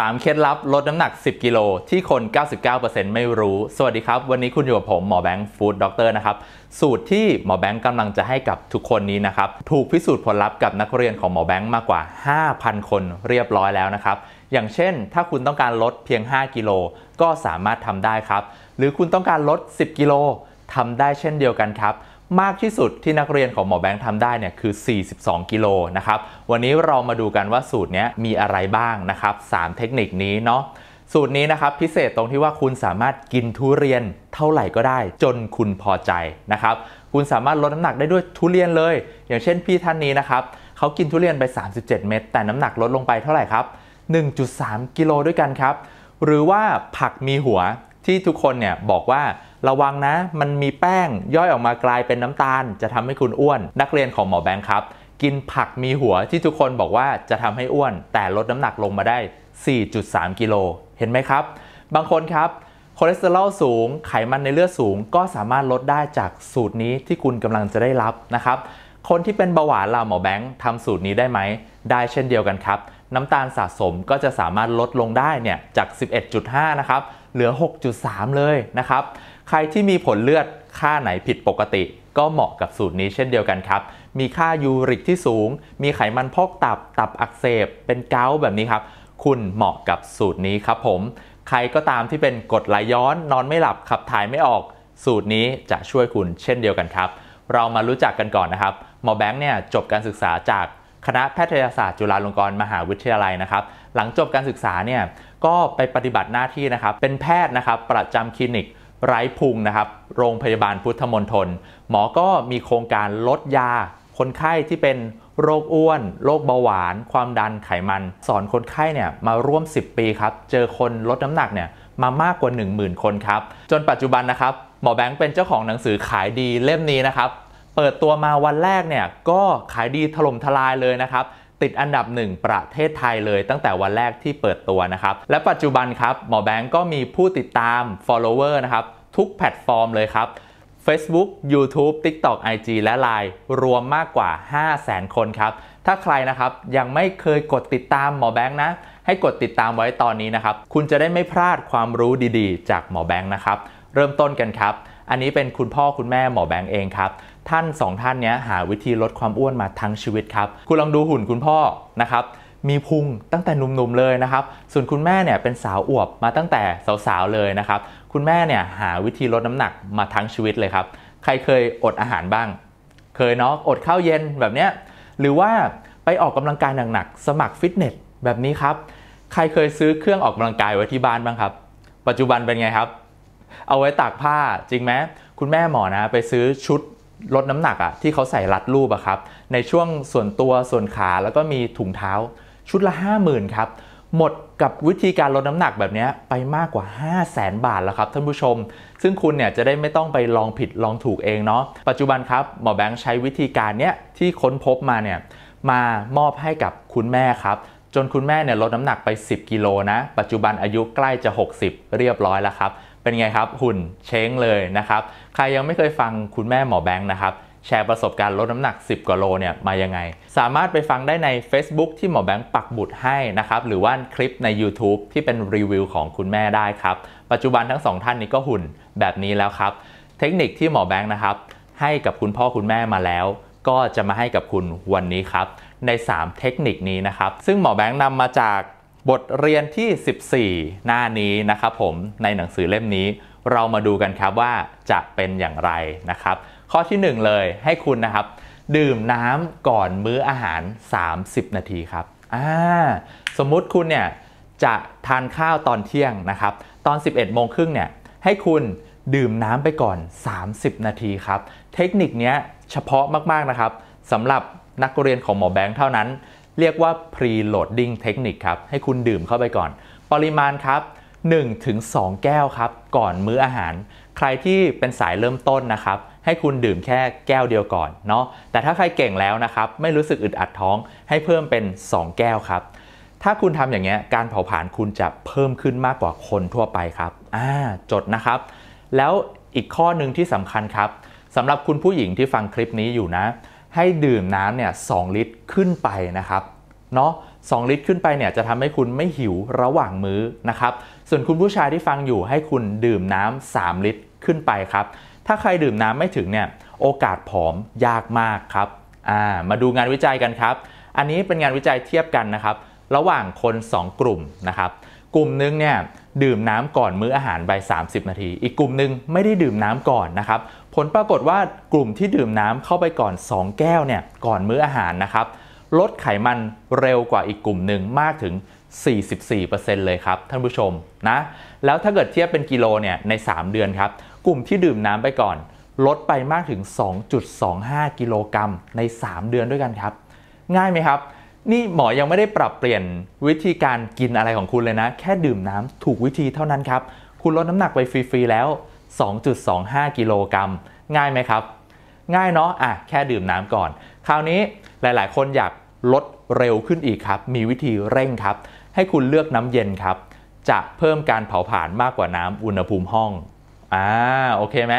3 เคล็ดลับลดน้ำหนัก 10 กิโล ที่คน 99%ไม่รู้ สวัสดีครับ วันนี้คุณอยู่กับผมหมอแบงค์ฟู้ดด็อกเตอร์นะครับ สูตรที่หมอแบงค์กำลังจะให้กับทุกคนนี้นะครับ ถูกพิสูจน์ผลลัพธ์กับนักเรียนของหมอแบงค์มากกว่า 5,000 คนเรียบร้อยแล้วนะครับ อย่างเช่น ถ้าคุณต้องการลดเพียง 5กิโลก็สามารถทำได้ครับ หรือคุณต้องการลด10กิโลทำได้เช่นเดียวกันครับมากที่สุดที่นักเรียนของหมอแบงค์ทำได้เนี่ยคือ 42 กิโลนะครับ วันนี้เรามาดูกันว่าสูตรนี้มีอะไรบ้างนะครับ 3 เทคนิคนี้เนาะ สูตรนี้นะครับพิเศษตรงที่ว่าคุณสามารถกินทุเรียนเท่าไหร่ก็ได้จนคุณพอใจนะครับ คุณสามารถลดน้ำหนักได้ด้วยทุเรียนเลย อย่างเช่นพี่ท่านนี้นะครับเขากินทุเรียนไป 37 เม็ดแต่น้ำหนักลดลงไปเท่าไหร่ครับ 1.3 กิโลด้วยกันครับ หรือว่าผักมีหัวที่ทุกคนเนี่ยบอกว่าระวังนะ มันมีแป้งย่อยออกมากลายเป็นน้ำตาลจะทำให้คุณอ้วน นักเรียนของหมอแบงค์ครับ กินผักมีหัวที่ทุกคนบอกว่าจะทำให้อ้วนแต่ลดน้ำหนักลงมาได้ 4.3 กิโล เห็นไหมครับ บางคนครับคอเลสเตอรอลสูงไขมันในเลือดสูงก็สามารถลดได้จากสูตรนี้ที่คุณกำลังจะได้รับนะครับ คนที่เป็นเบาหวานเราหมอแบงค์ทำสูตรนี้ได้ไหมได้เช่นเดียวกันครับ น้ำตาลสะสมก็จะสามารถลดลงได้เนี่ยจาก 11.5นะครับเหลือ 6.3 เลยนะครับใครที่มีผลเลือดค่าไหนผิดปกติ ก็เหมาะกับสูตรนี้เช่นเดียวกันครับ มีค่ายูริกที่สูง มีไขมันพอกตับตับอักเสบ เป็นเกาต์แบบนี้ครับ คุณเหมาะกับสูตรนี้ครับผม ใครก็ตามที่เป็นกดไหลย้อน นอนไม่หลับขับถ่ายไม่ออก สูตรนี้จะช่วยคุณเช่นเดียวกันครับ เรามารู้จักกันก่อนนะครับ หมอแบงค์เนี่ยจบการศึกษาจากคณะแพทยศาสตร์จุฬาลงกรณ์มหาวิทยาลัยนะครับ หลังจบการศึกษาเนี่ย ก็ไปปฏิบัติหน้าที่นะครับ เป็นแพทย์นะครับประจำคลินิกไร้พุงนะครับ โรงพยาบาลพุทธมณฑลหมอก็มีโครงการลดยาคนไข้ที่เป็นโรคอ้วน โรคเบาหวาน ความดันไขมัน สอนคนไข้เนี่ยมาร่วม 10 ปีครับเจอคนลดน้ำหนักเนี่ยมามากกว่า 10,000 คนครับจนปัจจุบันนะครับหมอแบงค์เป็นเจ้าของหนังสือขายดีเล่มนี้นะครับ เปิดตัวมาวันแรกเนี่ยก็ขายดีถล่มทลายเลยนะครับติดอันดับหนึ่งประเทศไทยเลยตั้งแต่วันแรกที่เปิดตัวนะครับ และปัจจุบันครับ หมอแบงก์ก็มีผู้ติดตาม follower นะครับ ทุกแพลตฟอร์มเลยครับ Facebook YouTube TikTok IG และ Line รวมมากกว่า 500,000 คนครับ ถ้าใครนะครับ ยังไม่เคยกดติดตามหมอแบงค์นะ ให้กดติดตามไว้ตอนนี้นะครับ คุณจะได้ไม่พลาดความรู้ดีๆ จากหมอแบงค์นะครับ เริ่มต้นกันครับ อันนี้เป็นคุณพ่อคุณแม่หมอแบงค์เองครับท่าน 2ท่านเนี้ยหาวิธีลดความอ้วนมาทั้งชีวิตครับ คุณลองดูหุ่นคุณพ่อนะครับ มีพุงตั้งแต่หนุ่มๆเลยนะครับ ส่วนคุณแม่เนี่ยเป็นสาวอวบมาตั้งแต่สาวๆเลยนะครับ คุณแม่เนี่ยหาวิธีลดน้ำหนักมาทั้งชีวิตเลยครับ ใครเคยอดอาหารบ้าง เคยเนาะอดข้าวเย็นแบบเนี้ย หรือว่าไปออกกำลังกายหนักๆสมัครฟิตเนสแบบนี้ครับ ใครเคยซื้อเครื่องออกกำลังกายไว้ที่บ้านบ้างครับ ปัจจุบันเป็นไงครับ เอาไว้ตากผ้าจริงไหมคุณแม่หมอนะไปซื้อชุดลดน้ำหนักอะที่เขาใส่รัดรูปอะครับ ในช่วงส่วนตัวส่วนขาแล้วก็มีถุงเท้า ชุดละ 50,000ครับ หมดกับวิธีการลดน้ำหนักแบบนี้ไปมากกว่า 5 0 0แสนบาทแล้วครับท่านผู้ชม ซึ่งคุณเนี่ยจะได้ไม่ต้องไปลองผิดลองถูกเองเนาะปัจจุบันครับ หมอแบงค์ใช้วิธีการเนี้ยที่ค้นพบมาเนี่ยมามอบให้กับคุณแม่ครับ จนคุณแม่เนี่ยลดน้ำหนักไป10กิโลนะปัจจุบันอายุใกล้จะ 60 เรียบร้อยแล้วครับเป็นไงครับ หุ่นเช้งเลยนะครับ ใครยังไม่เคยฟังคุณแม่หมอแบงค์นะครับ แชร์ประสบการณ์ลดน้ำหนัก 10กว่าโลเนี่ยมายังไง สามารถไปฟังได้ใน Facebook ที่หมอแบงค์ปักบุตรให้นะครับ หรือว่าคลิปใน YouTube ที่เป็นรีวิวของคุณแม่ได้ครับ ปัจจุบันทั้งสองท่านนี้ก็หุ่นแบบนี้แล้วครับ เทคนิคที่หมอแบงค์นะครับ ให้กับคุณพ่อคุณแม่มาแล้ว ก็จะมาให้กับคุณวันนี้ครับ ใน 3 เทคนิคนี้นะครับ ซึ่งหมอแบงค์นำมาจากบทเรียนที่ 14 หน้านี้นะครับผมในหนังสือเล่มนี้ เรามาดูกันครับว่าจะเป็นอย่างไรนะครับ ข้อที่ 1เลยให้คุณนะครับดื่มน้ำก่อนมื้ออาหาร 30 นาทีครับอ่าสมมุติคุณเนี่ยจะทานข้าวตอนเที่ยงนะครับ ตอน 11 โมงครึ่งเนี่ยให้คุณดื่มน้ำไปก่อน 30 นาทีครับ เทคนิคนี้เฉพาะมากๆนะครับสำหรับนักเรียนของหมอแบงค์เท่านั้นเรียกว่า pre-loading technique ครับ ให้คุณดื่มเข้าไปก่อน ปริมาณครับ 1-2 แก้วครับ ก่อนมื้ออาหาร ใครที่เป็นสายเริ่มต้นนะครับ ให้คุณดื่มแค่แก้วเดียวก่อนเนาะแต่ถ้าใครเก่งแล้วนะครับ ไม่รู้สึกอึดอัดท้อง ให้เพิ่มเป็น 2 แก้วครับ ถ้าคุณทำอย่างเงี้ยการเผาผลาญคุณจะเพิ่มขึ้นมากกว่าคนทั่วไปครับ อ่าจดนะครับ แล้วอีกข้อหนึ่งที่สำคัญครับสำหรับคุณผู้หญิงที่ฟังคลิปนี้อยู่นะให้ดื่มน้ำเนี่ยสลิตรขึ้นไปนะครับ เนาะสลิตรขึ้นไปเนี่ยจะทำให้คุณไม่หิวระหว่างมื้อนะครับ ส่วนคุณผู้ชายที่ฟังอยู่ให้คุณดื่มน้ำ 3 ลิตรขึ้นไปครับ ถ้าใครดื่มน้ำไม่ถึงเนี่ยโอกาสผอมยากมากครับ อ่า มาดูงานวิจัยกันครับ อันนี้เป็นงานวิจัยเทียบกันนะครับ ระหว่างคน 2 กลุ่มนะครับ กลุ่มนึงเนี่ยดื่มน้ำก่อนมื้ออาหารไป 30 นาที อีกกลุ่มนึงไม่ได้ดื่มน้ำก่อนนะครับผลปรากฏว่ากลุ่มที่ดื่มน้ำเข้าไปก่อน 2 แก้วเนี่ย ก่อนมื้ออาหารนะครับ ลดไขมันเร็วกว่าอีกกลุ่มหนึ่งมากถึง 44%เลยครับท่านผู้ชมนะ แล้วถ้าเกิดเทียบเป็นกิโลเนี่ย ใน 3 เดือนครับ กลุ่มที่ดื่มน้ำไปก่อน ลดไปมากถึง 2.25 กิโลกรัมใน 3 เดือนด้วยกันครับ ง่ายไหมครับ นี่หมอยังไม่ได้ปรับเปลี่ยนวิธีการกินอะไรของคุณเลยนะ แค่ดื่มน้ำถูกวิธีเท่านั้นครับ คุณลดน้ำหนักไปฟรีๆแล้ว2.25 กิโลกรัม ง่ายไหมครับ ง่ายเนาะอ่ะแค่ดื่มน้ำก่อน คราวนี้หลาย ๆ คนอยากลดเร็วขึ้นอีกครับ มีวิธีเร่งครับ ให้คุณเลือกน้ำเย็นครับ จะเพิ่มการเผาผลาญมากกว่าน้ำอุณหภูมิห้อง อ่า โอเคไหม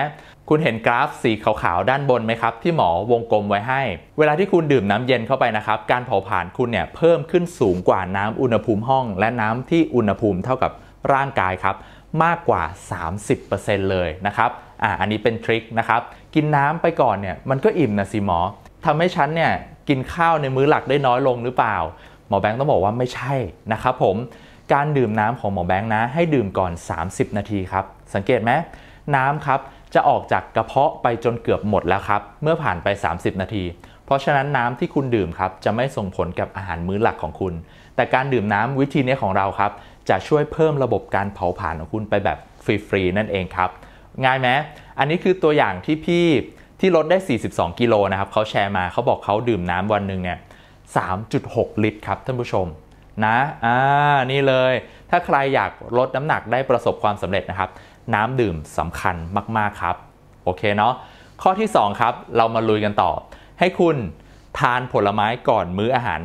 คุณเห็นกราฟสีขาว ๆ ด้านบนไหมครับ ที่หมอวงกลมไว้ให้ เวลาที่คุณดื่มน้ำเย็นเข้าไปนะครับ การเผาผลาญคุณเนี่ยเพิ่มขึ้นสูงกว่าน้ำอุณหภูมิห้อง และน้ำที่อุณหภูมิเท่ากับร่างกายครับมากกว่า 30%เลยนะครับ อ่า อันนี้เป็นทริค นะครับ กินน้ำไปก่อน เนี่ย มันก็อิ่มนะสิหมอ ทำให้ฉันเนี่ย กินข้าวในมื้อหลักได้น้อยลงหรือเปล่า หมอแบงค์ต้องบอกว่าไม่ใช่ นะครับผม การดื่มน้ำของหมอแบงค์นะ ให้ดื่มก่อน 30 นาทีครับ สังเกตไหม น้ำครับ จะออกจากกระเพาะไปจนเกือบหมดแล้วครับ เมื่อผ่านไป 30 นาที เพราะฉะนั้นน้ำที่คุณดื่มครับ จะไม่ส่งผลกับอาหารมื้อหลักของคุณ แต่การดื่มน้ำวิธีนี้ของเราครับจะช่วยเพิ่มระบบการเผาผลาญของคุณไปแบบฟรีๆนั่นเองครับ ง่ายไหมอันนี้คือตัวอย่างที่พี่ที่ลดได้ 42 กิโลนะครับเขาแชร์มาเขาบอกเขาดื่มน้ำวันหนึ่งเนี่ย 3.6 ลิตรครับท่านผู้ชมนะอ่านี่เลยถ้าใครอยากลดน้ำหนักได้ประสบความสำเร็จนะครับ น้ำดื่มสำคัญมากๆครับ โอเคเนาะข้อที่ 2 ครับเรามาลุยกันต่อให้คุณทานผลไม้ก่อนมื้ออาหาร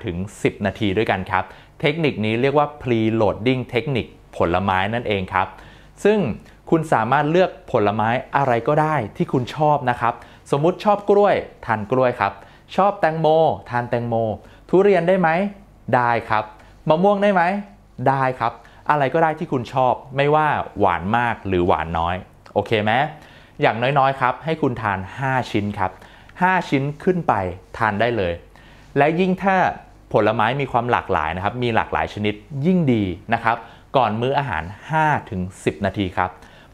5-10 นาทีด้วยกันครับเทคนิคนี้เรียกว่า pre-loading เทคนิคผลไม้นั่นเองครับ ซึ่งคุณสามารถเลือกผลไม้อะไรก็ได้ที่คุณชอบนะครับ สมมุติชอบกล้วยทานกล้วยครับ ชอบแตงโม ทานแตงโม ทุเรียนได้ไหม ได้ครับมะม่วงได้ไหม ได้ครับ อะไรก็ได้ที่คุณชอบไม่ว่าหวานมากหรือหวานน้อยโอเคไหมอย่างน้อยๆ ครับ ให้คุณทาน 5 ชิ้นครับ 5 ชิ้นขึ้นไปทานได้เลย และยิ่งถ้าผลไม้มีความหลากหลายนะครับ มีหลากหลายชนิดยิ่งดีนะครับ ก่อนมื้ออาหาร 5-10 นาทีครับ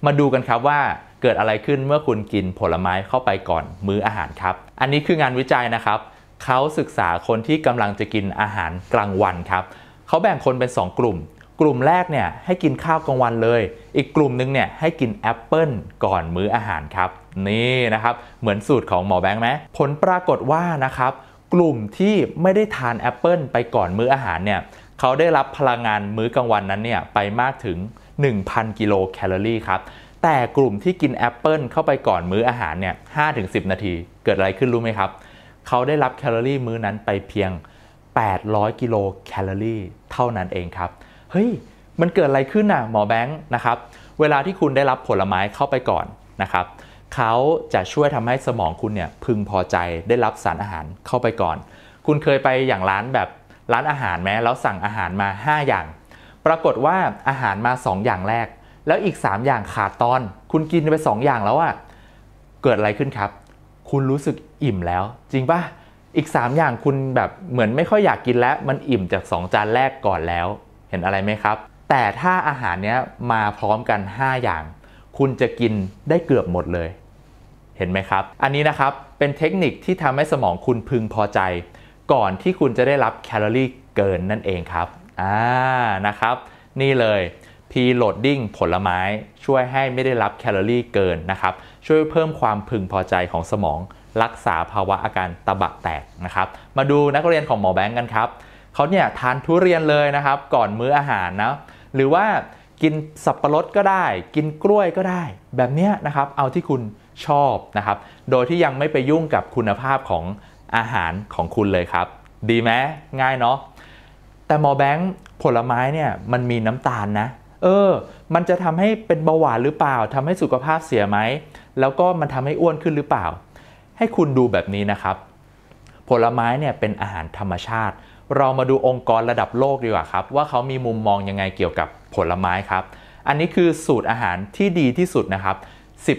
มาดูกันครับว่าเกิดอะไรขึ้นเมื่อคุณกินผลไม้เข้าไปก่อนมื้ออาหารครับ อันนี้คืองานวิจัยนะครับเขาศึกษาคนที่กำลังจะกินอาหารกลางวันครับเขาแบ่งคนเป็น 2 กลุ่ม กลุ่มแรกเนี่ยให้กินข้าวกลางวันเลย อีกกลุ่มนึงเนี่ยให้กินแอปเปิลก่อนมื้ออาหารครับ นี่นะครับ เหมือนสูตรของหมอแบงค์ไหมผลปรากฏว่านะครับกลุ่มที่ไม่ได้ทานแอปเปิลไปก่อนมื้ออาหารเนี่ย เขาได้รับพลังงานมื้อกลางวันนั้นเนี่ยไปมากถึง 1,000 กิโลแคลอรี่ครับ แต่กลุ่มที่กินแอปเปิลเข้าไปก่อนมื้ออาหารเนี่ย5-10 นาที เกิดอะไรขึ้นรู้ไหมครับ เขาได้รับแคลอรี่มื้อนั้นไปเพียง 800 กิโลแคลอรี่เท่านั้นเองครับ เฮ้ย มันเกิดอะไรขึ้นน่ะหมอแบงค์นะครับ เวลาที่คุณได้รับผลไม้เข้าไปก่อนนะครับเขาจะช่วยทำให้สมองคุณเนี่ย พึงพอใจได้รับสารอาหารเข้าไปก่อน คุณเคยไปอย่างร้านแบบร้านอาหารไหมแล้วสั่งอาหารมา 5 อย่าง ปรากฏว่าอาหารมา 2 อย่างแรก แล้วอีก 3 อย่างขาดตอน คุณกินไป 2 อย่างแล้วอะเกิดอะไรขึ้นครับ คุณรู้สึกอิ่มแล้ว จริงปะอีก 3 อย่างคุณแบบเหมือนไม่ค่อยอยากกินแล้ว มันอิ่มจาก2จานแรกก่อนแล้ว เห็นอะไรไหมครับ แต่ถ้าอาหารเนี้ยมาพร้อมกัน 5 อย่างคุณจะกินได้เกือบหมดเลย เห็นไหมครับ อันนี้นะครับเป็นเทคนิคที่ทำให้สมองคุณพึงพอใจ ก่อนที่คุณจะได้รับแคลอรี่เกินนั่นเองครับ อ่านะครับ นี่เลย พีโหลดดิ้งผลไม้ช่วยให้ไม่ได้รับแคลอรี่เกินนะครับ ช่วยเพิ่มความพึงพอใจของสมองรักษาภาวะอาการตะบะแตกนะครับมาดูนักเรียนของหมอแบงค์กันครับเขาเนี่ยทานทุเรียนเลยนะครับก่อนมื้ออาหารนะหรือว่ากินสับปะรดก็ได้ กินกล้วยก็ได้ แบบนี้นะครับ เอาที่คุณชอบนะครับ โดยที่ยังไม่ไปยุ่งกับคุณภาพของอาหารของคุณเลยครับ ดีไหมง่ายเนาะแต่หมอแบงค์ผลไม้เนี่ยมันมีน้ำตาลนะ เออ มันจะทำให้เป็นเบาหวานหรือเปล่าทำให้สุขภาพเสียไหมแล้วก็มันทำให้อ้วนขึ้นหรือเปล่า ให้คุณดูแบบนี้นะครับ ผลไม้เนี่ยเป็นอาหารธรรมชาติ เรามาดูองค์กรระดับโลกดีกว่าครับว่าเขามีมุมมองยังไงเกี่ยวกับผลไม้ครับ อันนี้คือสูตรอาหารที่ดีที่สุดนะครับ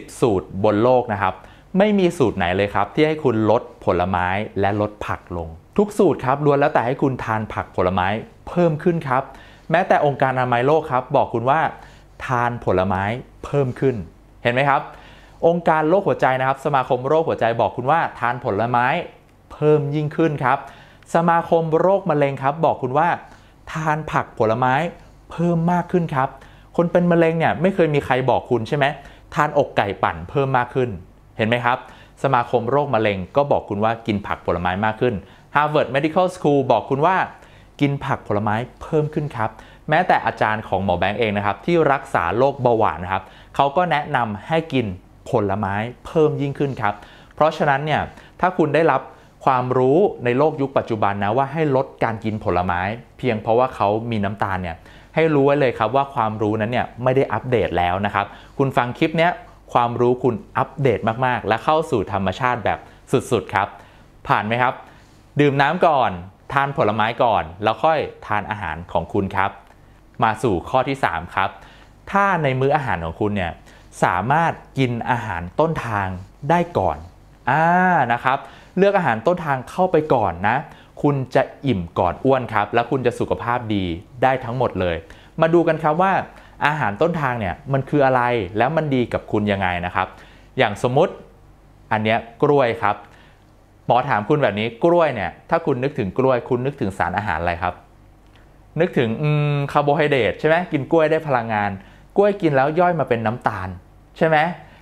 10 สูตรบนโลกนะครับ ไม่มีสูตรไหนเลยครับ ที่ให้คุณลดผลไม้และลดผักลง ทุกสูตรครับล้วน แล้ว แต่ ให้ คุณทานผักผลไม้เพิ่มขึ้น ครับ แม้แต่องค์การอนามัย โลกครับบอกคุณว่าทานผลไม้เพิ่มขึ้น เห็นไหมครับ องค์การโรคหัวใจนะครับ สมาคมโรคหัวใจบอกคุณว่าทานผลไม้เพิ่มยิ่งขึ้นครับ สมาคมโรคมะเร็งครับ บอกคุณว่า ทานผักผลไม้เพิ่มมากขึ้นครับ คนเป็นมะเร็งเนี่ยไม่เคยมีใครบอกคุณใช่ไหมทานอกไก่ปั่นเพิ่มมากขึ้น เห็นไหมครับ สมาคมโรคมะเร็งก็บอกคุณว่ากินผักผลไม้มากขึ้น Harvard Medical School บอกคุณว่า กินผักผลไม้เพิ่มขึ้นครับ แม้แต่อาจารย์ของหมอแบงค์เองนะครับที่รักษาโรคเบาหวานนะครับเขาก็แนะนำให้กินผลไม้เพิ่มยิ่งขึ้นครับ เพราะฉะนั้นเนี่ยถ้าคุณได้รับความรู้ในโลกยุคปัจจุบันนะว่าให้ลดการกินผลไม้ เพียงเพราะว่าเขามีน้ำตาลเนี่ยให้รู้ไว้เลยครับว่าความรู้นั้นเนี่ยไม่ได้อัปเดตแล้วนะครับ คุณฟังคลิปนี้ความรู้คุณอัปเดตมาก ๆ และเข้าสู่ธรรมชาติแบบสุดๆครับ ผ่านไหมครับ ดื่มน้ำก่อนทานผลไม้ก่อนแล้วค่อยทานอาหารของคุณครับ มาสู่ข้อที่ 3 ครับ ถ้าในมื้ออาหารของคุณเนี่ยสามารถกินอาหารต้นทางได้ก่อนอ่านะครับ เลือกอาหารต้นทางเข้าไปก่อนนะคุณจะอิ่มก่อนอ้วนครับ และคุณจะสุขภาพดีได้ทั้งหมดเลย มาดูกันครับว่าอาหารต้นทางเนี่ยมันคืออะไรแล้วมันดีกับคุณยังไงนะครับ อย่างสมมติอันเนี้ยกล้วยครับ หมอถามคุณแบบนี้กล้วยเนี่ย ถ้าคุณนึกถึงกล้วยคุณนึกถึงสารอาหารอะไรครับ นึกถึงคาร์โบไฮเดรตใช่ไหมกินกล้วยได้พลังงาน กล้วยกินแล้วย่อยมาเป็นน้ำตาล ใช่ไหม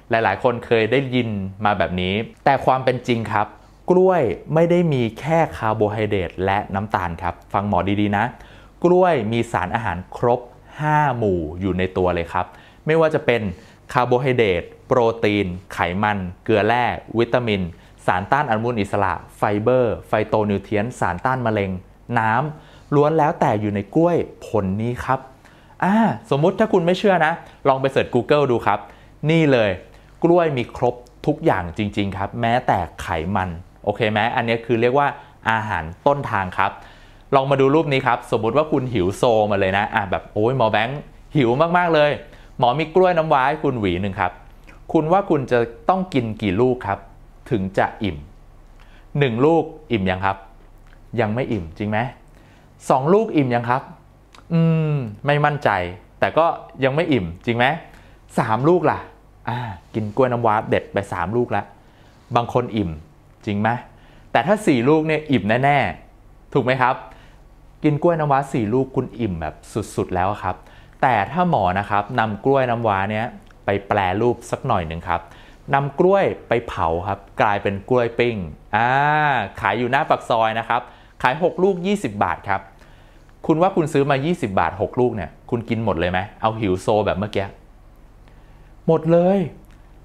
หลายๆ คนเคยได้ยินมาแบบนี้ แต่ความเป็นจริงครับกล้วยไม่ได้มีแค่คาร์โบไฮเดรตและน้ำตาลครับ ฟังหมอดีๆนะ กล้วยมีสารอาหารครบ 5 หมู่อยู่ในตัวเลยครับ ไม่ว่าจะเป็นคาร์โบไฮเดรต โปรตีน ไขมัน เกลือแร่ วิตามิน สารต้านอนุมูลอิสระ ไฟเบอร์ ไฟโตนิวเทียน สารต้านมะเร็ง น้ำ ล้วนแล้วแต่อยู่ในกล้วยผลนี้ครับ อ่า สมมุติถ้าคุณไม่เชื่อนะ ลองไปเสิร์ช Google ดูครับ นี่เลย กล้วยมีครบทุกอย่างจริงๆครับ แม้แต่ไขมันโอเคไหมอันนี้คือเรียกว่าอาหารต้นทางครับ ลองมาดูรูปนี้ครับ สมมุติว่าคุณหิวโซมาเลยนะอ่ะแบบโอ้ยหมอแบงค์หิวมากๆเลย หมอมีกล้วยน้ำว้าให้คุณหวีหนึ่งครับ คุณว่าคุณจะต้องกินกี่ลูกครับถึงจะอิ่ม 1 ลูกอิ่มยังครับ ยังไม่อิ่มจริงไหมสองลูกอิ่มยังครับ อืมไม่มั่นใจ แต่ก็ยังไม่อิ่ม จริงไหมสามลูกล่ะ อ่า กินกล้วยน้ำว้าเด็ดไปสามลูกแล้วบางคนอิ่มจริงไหมแต่ถ้า 4 ลูก เนี่ยอิ่มแน่ ๆ ถูกไหมครับ กินกล้วยน้ำว้า4ลูกคุณอิ่มแบบสุดๆ แล้วครับ แต่ถ้าหมอนะครับนำกล้วยน้ำว้าเนี่ยไปแปลรูปสักหน่อยหนึ่งครับนำกล้วยไปเผาครับ กลายเป็นกล้วยปิ้งอ่าขายอยู่หน้าปากซอยนะครับ ขาย 6 ลูก 20 บาทครับ คุณว่าคุณซื้อมา 20 บาท 6 ลูกเนี่ยคุณกินหมดเลยไหมเอาหิวโซแบบเมื่อกี้หมดเลย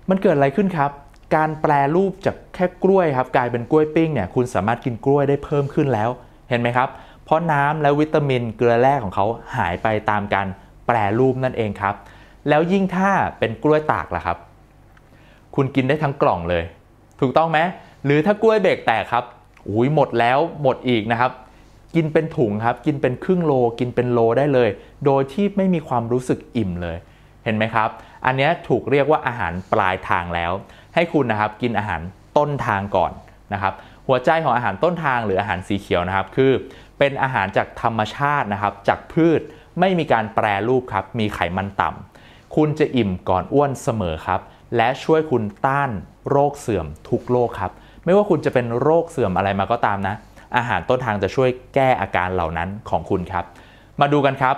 มันเกิดอะไรขึ้นครับการแปลรูปจากแค่กล้วยครับกลายเป็นกล้วยปิ้งเนี่ยคุณสามารถกินกล้วยได้เพิ่มขึ้นแล้วเห็นไหมครับ เพราะน้ำและวิตามินเกลือแร่ของเขาหายไปตามการแปลรูปนั่นเองครับ แล้วยิ่งถ้าเป็นกล้วยตากล่ะครับ คุณกินได้ทั้งกล่องเลย ถูกต้องไหมหรือถ้ากล้วยเบรกแตกครับอุ้ยหมดแล้วหมดอีกนะครับ กินเป็นถุงครับกินเป็นครึ่งโลกินเป็นโลได้เลยโดยที่ไม่มีความรู้สึกอิ่มเลยเห็นไหมครับ อันนี้ถูกเรียกว่าอาหารปลายทางแล้ว ให้คุณนะครับกินอาหารต้นทางก่อนนะครับ หัวใจของอาหารต้นทางหรืออาหารสีเขียวนะครับ คือเป็นอาหารจากธรรมชาตินะครับจากพืชไม่มีการแปรรูปครับมีไขมันต่ำ คุณจะอิ่มก่อนอ้วนเสมอครับ และช่วยคุณต้านโรคเสื่อมทุกโรคครับ ไม่ว่าคุณจะเป็นโรคเสื่อมอะไรมาก็ตามนะ อาหารต้นทางจะช่วยแก้อาการเหล่านั้นของคุณครับ มาดูกันครับ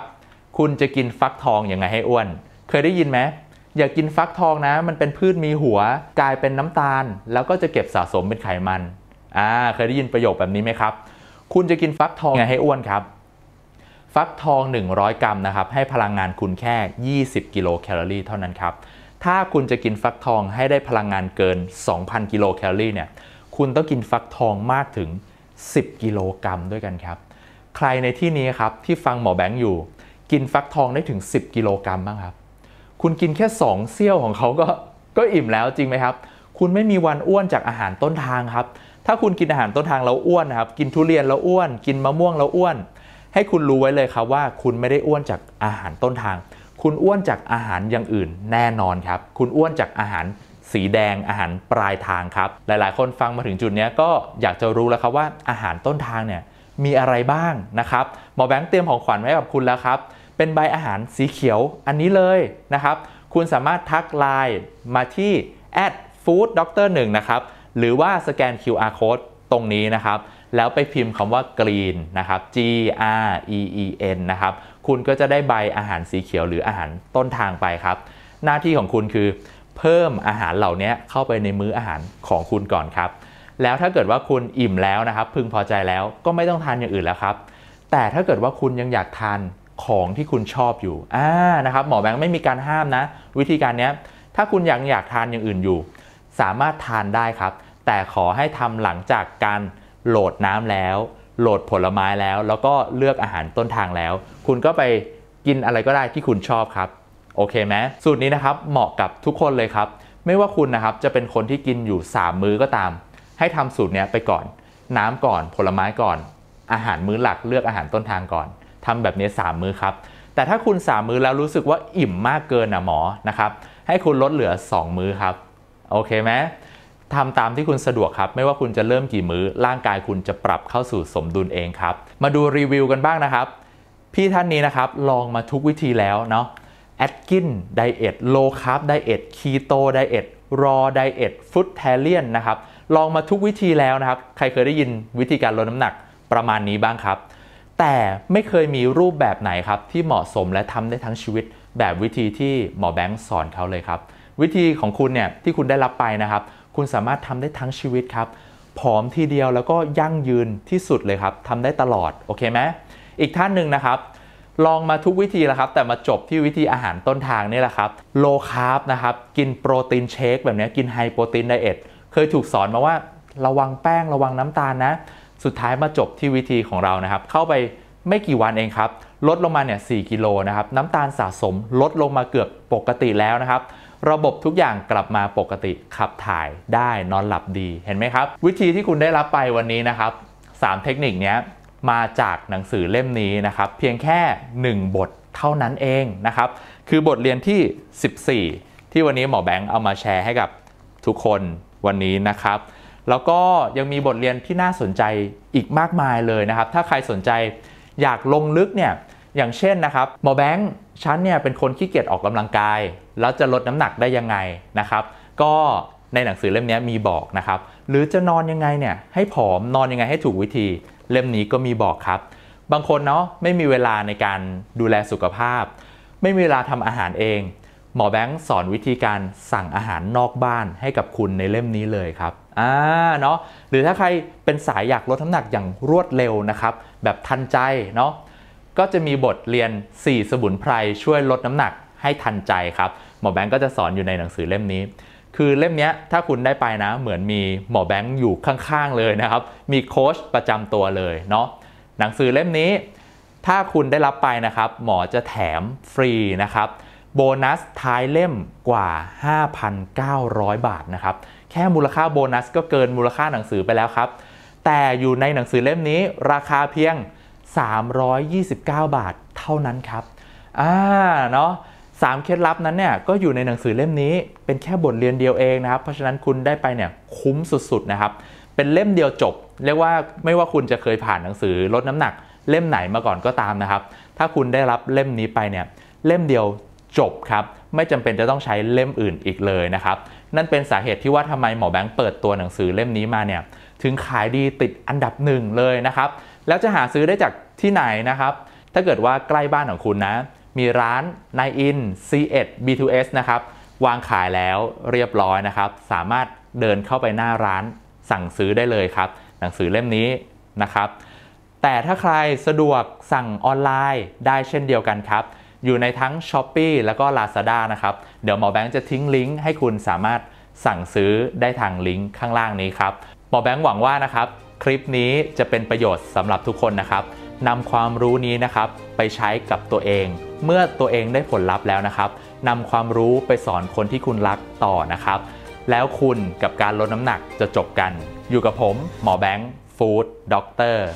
คุณจะกินฟักทองอยังไงให้อ้วนเคยได้ยินไหมอย่ากินฟักทองนะ มันเป็นพืชมีหัวกลายเป็นน้ำตาล แล้วก็จะเก็บสะสมเป็นไขมันอ่าเคยได้ยินประโยคแบบนี้ไหมครับ คุณจะกินฟักทองไงให้อ้วนครับ ฟักทอง 100 กรัมนะครับให้พลังงานคุณแค่ 20 กิโลแคลอรี่เท่านั้นครับถ้าคุณจะกินฟักทองให้ได้พลังงานเกิน 2,000 กิโลแคลอรี่เนี่ยคุณต้องกินฟักทองมากถึง 10 กิโลกรัม ด้วยกันครับ ใครในที่นี้ครับที่ฟังหมอแบงค์อยู่ กินฟักทองได้ถึง 10 กิโลกรัมบ้างครับคุณกินแค่ 2เซี่ยวของเขาก็ก็อิ่มแล้วจริงไหมครับ คุณไม่มีวันอ้วนจากอาหารต้นทางครับ ถ้าคุณกินอาหารต้นทางแล้วอ้วนนะครับ กินทุเรียนแล้วอ้วน กินมะม่วงแล้วอ้วน ให้คุณรู้ไว้เลยครับว่าคุณไม่ได้อ้วนจากอาหารต้นทาง คุณอ้วนจากอาหารอย่างอื่นแน่นอนครับ คุณอ้วนจากอาหารสีแดงอาหารปลายทางครับ หลายๆ คนฟังมาถึงจุดนี้ก็อยากจะรู้แล้วครับว่า อาหารต้นทางเนี่ยมีอะไรบ้างนะครับ หมอแบงค์เตรียมของขวัญไว้กับคุณแล้วครับเป็นใบอาหารสีเขียวอันนี้เลยนะครับ คุณสามารถทักไลน์มาที่ add @fooddoctor1 นะครับ หรือว่าสแกน QR code ตรงนี้นะครับ แล้วไปพิมพ์คำว่า green นะครับ G R E E N นะครับ คุณก็จะได้ใบอาหารสีเขียวหรืออาหารต้นทางไปครับ หน้าที่ของคุณคือเพิ่มอาหารเหล่านี้เข้าไปในมื้ออาหารของคุณก่อนครับ แล้วถ้าเกิดว่าคุณอิ่มแล้วนะครับ พึงพอใจแล้วก็ไม่ต้องทานอย่างอื่นแล้วครับ แต่ถ้าเกิดว่าคุณยังอยากทานของที่คุณชอบอยู่อ่านะครับหมอแบงค์ไม่มีการห้ามนะ วิธีการนี้ถ้าคุณยังอยากทานอย่างอื่นอยู่ สามารถทานได้ครับ แต่ขอให้ทำหลังจากการโหลดน้ำแล้ว โหลดผลไม้แล้ว แล้วก็เลือกอาหารต้นทางแล้ว คุณก็ไปกินอะไรก็ได้ที่คุณชอบครับ โอเคไหมสูตรนี้นะครับ เหมาะกับทุกคนเลยครับ ไม่ว่าคุณนะครับจะเป็นคนที่กินอยู่ 3 มื้อก็ตาม ให้ทำสูตรนี้ไปก่อนน้ำก่อนผลไม้ก่อน อาหารมื้อหลักเลือกอาหารต้นทางก่อนทำแบบนี้ 3 มื้อครับ แต่ถ้าคุณ 3 มื้อแล้วรู้สึกว่าอิ่มมากเกินนะหมอนะครับ ให้คุณลดเหลือ 2 มื้อครับ โอเคไหมทำตามที่คุณสะดวกครับ ไม่ว่าคุณจะเริ่มกี่มือ้อร่างกายคุณจะปรับเข้าสู่สมดุลเองครับ มาดูรีวิวกันบ้างนะครับ พี่ท่านนี้นะครับ ลองมาทุกวิธีแล้วเนาะแอดกินไดเอทโลคาร์บไดเอทคีโตไดเอทรอไดเอทฟุตเทเลียนนะครับลองมาทุกวิธีแล้วนะครับ ใครเคยได้ยินวิธีการลดน้ำหนักประมาณนี้บ้างครับแต่ไม่เคยมีรูปแบบไหนครับ ที่เหมาะสมและทำได้ทั้งชีวิต แบบวิธีที่หมอแบงค์สอนเขาเลยครับ วิธีของคุณเนี่ยที่คุณได้รับไปนะครับ คุณสามารถทำได้ทั้งชีวิตครับผอมทีเดียวแล้วก็ยั่งยืนที่สุดเลยครับทำได้ตลอดโอเคไหมอีกท่านหนึ่งนะครับ ลองมาทุกวิธีแล้วครับ แต่มาจบที่วิธีอาหารต้นทางนี่แหละครับโลคาร์บนะครับกินโปรตีนเชคแบบนี้กินไฮโปรตีนไดเอทเคยถูกสอนมาว่าระวังแป้งระวังน้ำตาลนะสุดท้ายมาจบที่วิธีของเรานะครับ เข้าไปไม่กี่วันเองครับ ลดลงมาเนี่ยสกิโลนะครับ น้ำตาลสะสม ลดลงมาเกือบปกติแล้วนะครับ ระบบทุกอย่างกลับมาปกติขับถ่ายได้นอนหลับดี เห็นไหมครับ วิธีที่คุณได้รับไปวันนี้นะครับ 3 เทคนิคนี้มาจากหนังสือเล่มนี้นะครับ เพียงแค่ 1 บทเท่านั้นเองนะครับ คือบทเรียนที่ 14 ที่วันนี้หมอแบงค์เอามาแชร์ให้กับทุกคนวันนี้นะครับแล้วก็ยังมีบทเรียนที่น่าสนใจอีกมากมายเลยนะครับ ถ้าใครสนใจอยากลงลึกเนี่ย อย่างเช่นนะครับหมอแบงค์ฉันเนี่ยเป็นคนขี้เกียจออกกำลังกาย แล้วจะลดน้ำหนักได้ยังไงนะครับ ก็ในหนังสือเล่มนี้มีบอกนะครับ หรือจะนอนยังไงเนี่ยให้ผอม นอนยังไงให้ถูกวิธี เล่มนี้ก็มีบอกครับ บางคนเนาะไม่มีเวลาในการดูแลสุขภาพ ไม่มีเวลาทำอาหารเอง หมอแบงค์สอนวิธีการสั่งอาหารนอกบ้านให้กับคุณในเล่มนี้เลยครับอ่าเนาะหรือถ้าใครเป็นสายอยากลดน้ำหนักอย่างรวดเร็วนะครับ แบบทันใจเนาะก็จะมีบทเรียน 4 สมุนไพรช่วยลดน้ำหนักให้ทันใจครับ หมอแบงก์ก็จะสอนอยู่ในหนังสือเล่มนี้ คือเล่มนี้ถ้าคุณได้ไปนะเหมือนมีหมอแบงก์อยู่ข้างๆเลยนะครับ มีโค้ชประจำตัวเลยเนาะหนังสือเล่มนี้ ถ้าคุณได้รับไปนะครับ หมอจะแถมฟรีนะครับโบนัสท้ายเล่มกว่า5,900 บาทนะครับแค่มูลค่าโบนัสก็เกินมูลค่าหนังสือไปแล้วครับ แต่อยู่ในหนังสือเล่มนี้ราคาเพียง 329 บาทเท่านั้นครับ อ่า เนาะสามเคล็ดลับนั้นเนี่ยก็อยู่ในหนังสือเล่มนี้ เป็นแค่บทเรียนเดียวเองนะครับ เพราะฉะนั้นคุณได้ไปเนี่ยคุ้มสุดๆ นะครับ เป็นเล่มเดียวจบ เรียกว่าไม่ว่าคุณจะเคยผ่านหนังสือลดน้ำหนัก เล่มไหนมาก่อนก็ตามนะครับ ถ้าคุณได้รับเล่มนี้ไปเนี่ยเล่มเดียวจบครับ ไม่จำเป็นจะต้องใช้เล่มอื่นอีกเลยนะครับนั่นเป็นสาเหตุที่ว่าทำไมหมอแบงค์เปิดตัวหนังสือเล่มนี้มาเนี่ยถึงขายดีติดอันดับหนึ่งเลยนะครับแล้วจะหาซื้อได้จากที่ไหนนะครับ ถ้าเกิดว่าใกล้บ้านของคุณนะ มีร้านนายอิน C1 B2S นะครับวางขายแล้วเรียบร้อยนะครับ สามารถเดินเข้าไปหน้าร้านสั่งซื้อได้เลยครับ หนังสือเล่มนี้นะครับ แต่ถ้าใครสะดวกสั่งออนไลน์ได้เช่นเดียวกันครับอยู่ในทั้ง s h อ p e e แล้วก็ Lazada นะครับ เดี๋ยวหมอแบงค์จะทิ้งลิงก์ให้คุณสามารถสั่งซื้อได้ทางลิงก์ข้างล่างนี้ครับ หมอแบงค์หวังว่านะครับ คลิปนี้จะเป็นประโยชน์สำหรับทุกคนนะครับนำความรู้นี้นะครับ ไปใช้กับตัวเอง เมื่อตัวเองได้ผลลัพธ์แล้วนะครับนำความรู้ไปสอนคนที่คุณรักต่อนะครับ แล้วคุณกับการลดน้ำหนักจะจบกัน อยู่กับผมหมอแบงค์ฟู้ดด็อกเตอร์